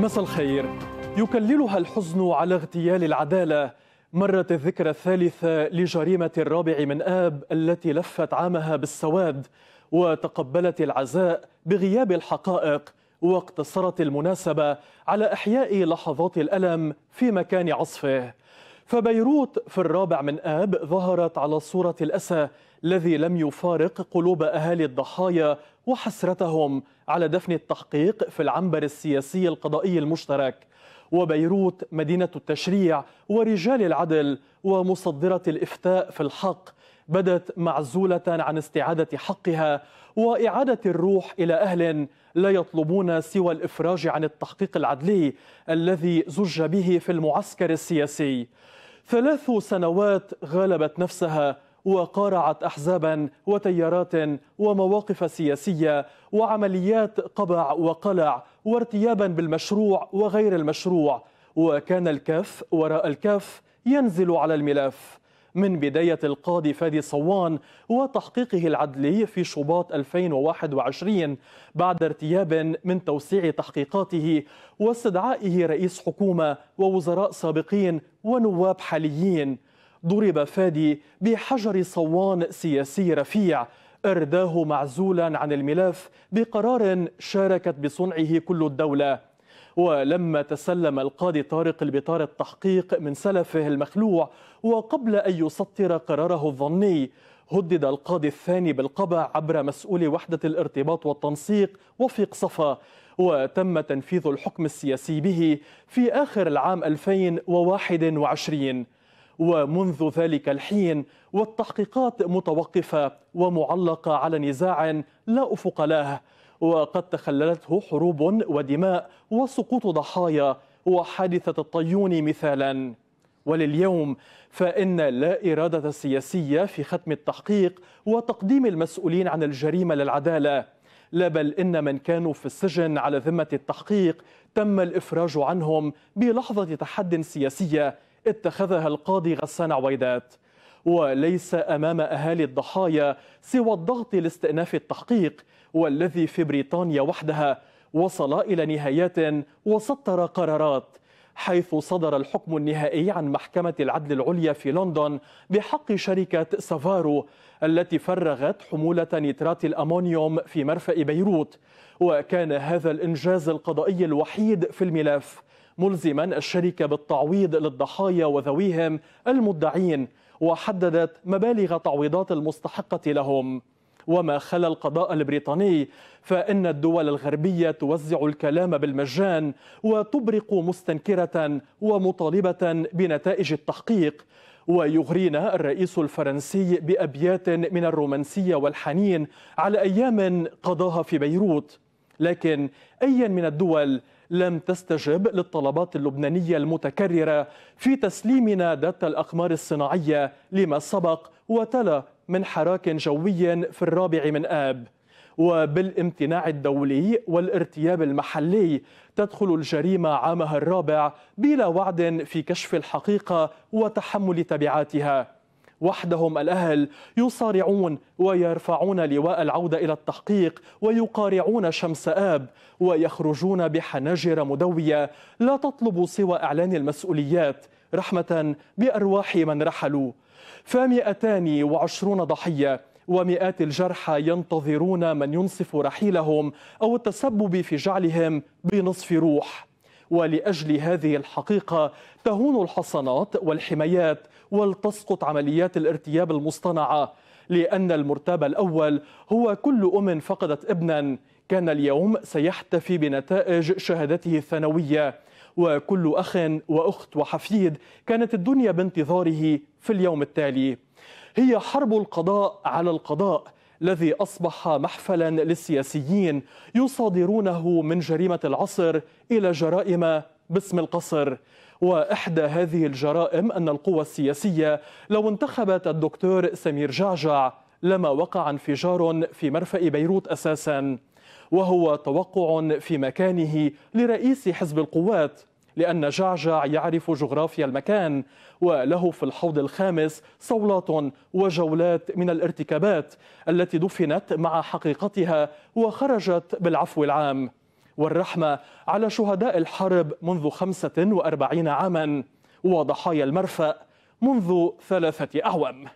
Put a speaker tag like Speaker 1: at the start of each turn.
Speaker 1: مساء الخير يكللها الحزن على اغتيال العداله مرت الذكرى الثالثه لجريمه الرابع من اب التي لفت عامها بالسواد وتقبلت العزاء بغياب الحقائق واقتصرت المناسبه على احياء لحظات الالم في مكان عصفه فبيروت في الرابع من آب ظهرت على صورة الأسى الذي لم يفارق قلوب أهالي الضحايا وحسرتهم على دفن التحقيق في العنبر السياسي القضائي المشترك وبيروت مدينة التشريع ورجال العدل ومصدرة الإفتاء في الحق بدت معزولة عن استعادة حقها وإعادة الروح إلى أهل لا يطلبون سوى الإفراج عن التحقيق العدلي الذي زج به في المعسكر السياسي ثلاث سنوات غلبت نفسها وقارعت احزابا وتيارات ومواقف سياسيه وعمليات قبع وقلع وارتيابا بالمشروع وغير المشروع وكان الكف وراء الكف ينزل على الملف من بداية القاضي فادي صوان وتحقيقه العدلي في شباط 2021 بعد ارتياب من توسيع تحقيقاته واستدعائه رئيس حكومة ووزراء سابقين ونواب حاليين ضرب فادي بحجر صوان سياسي رفيع أرداه معزولا عن الملف بقرار شاركت بصنعه كل الدولة ولما تسلم القاضي طارق البطار التحقيق من سلفه المخلوع وقبل أن يسطر قراره الظني هدد القاضي الثاني بالقبع عبر مسؤول وحدة الارتباط والتنسيق وفيق صفا وتم تنفيذ الحكم السياسي به في آخر العام 2021 ومنذ ذلك الحين والتحقيقات متوقفة ومعلقة على نزاع لا أفق له وقد تخللته حروب ودماء وسقوط ضحايا وحادثة الطيون مثالا ولليوم فإن لا إرادة سياسية في ختم التحقيق وتقديم المسؤولين عن الجريمة للعدالة لا بل إن من كانوا في السجن على ذمة التحقيق تم الإفراج عنهم بلحظة تحد سياسية اتخذها القاضي غسان عويدات وليس أمام أهالي الضحايا سوى الضغط لاستئناف التحقيق والذي في بريطانيا وحدها وصل إلى نهايات وسطر قرارات حيث صدر الحكم النهائي عن محكمة العدل العليا في لندن بحق شركة سافارو التي فرغت حمولة نترات الأمونيوم في مرفأ بيروت وكان هذا الإنجاز القضائي الوحيد في الملف ملزما الشركة بالتعويض للضحايا وذويهم المدعين وحددت مبالغ تعويضات المستحقة لهم وما خلا القضاء البريطاني فإن الدول الغربية توزع الكلام بالمجان وتبرق مستنكرة ومطالبة بنتائج التحقيق ويغرينا الرئيس الفرنسي بأبيات من الرومانسية والحنين على أيام قضاها في بيروت لكن أي من الدول لم تستجب للطلبات اللبنانية المتكررة في تسليمنا ذات الأقمار الصناعية لما سبق وتلا من حراك جوي في الرابع من آب وبالامتناع الدولي والارتياب المحلي تدخل الجريمة عامها الرابع بلا وعد في كشف الحقيقة وتحمل تبعاتها وحدهم الأهل يصارعون ويرفعون لواء العودة إلى التحقيق ويقارعون شمس آب ويخرجون بحناجر مدوية لا تطلب سوى إعلان المسؤوليات رحمة بأرواح من رحلوا فمئتان وعشرون ضحية ومئات الجرحى ينتظرون من ينصف رحيلهم أو التسبب في جعلهم بنصف روح ولاجل هذه الحقيقه تهون الحصانات والحمايات ولتسقط عمليات الارتياب المصطنعه لان المرتاب الاول هو كل ام فقدت ابنا كان اليوم سيحتفي بنتائج شهادته الثانويه وكل اخ واخت وحفيد كانت الدنيا بانتظاره في اليوم التالي هي حرب القضاء على القضاء الذي أصبح محفلا للسياسيين يصادرونه من جريمة العصر إلى جرائم باسم القصر وإحدى هذه الجرائم أن القوى السياسية لو انتخبت الدكتور سمير جعجع لما وقع انفجار في مرفأ بيروت أساساً وهو توقع في مكانه لرئيس حزب القوات لأن جعجع يعرف جغرافيا المكان وله في الحوض الخامس صولات وجولات من الارتكابات التي دفنت مع حقيقتها وخرجت بالعفو العام والرحمة على شهداء الحرب منذ 45 عاما وضحايا المرفأ منذ ثلاثة أعوام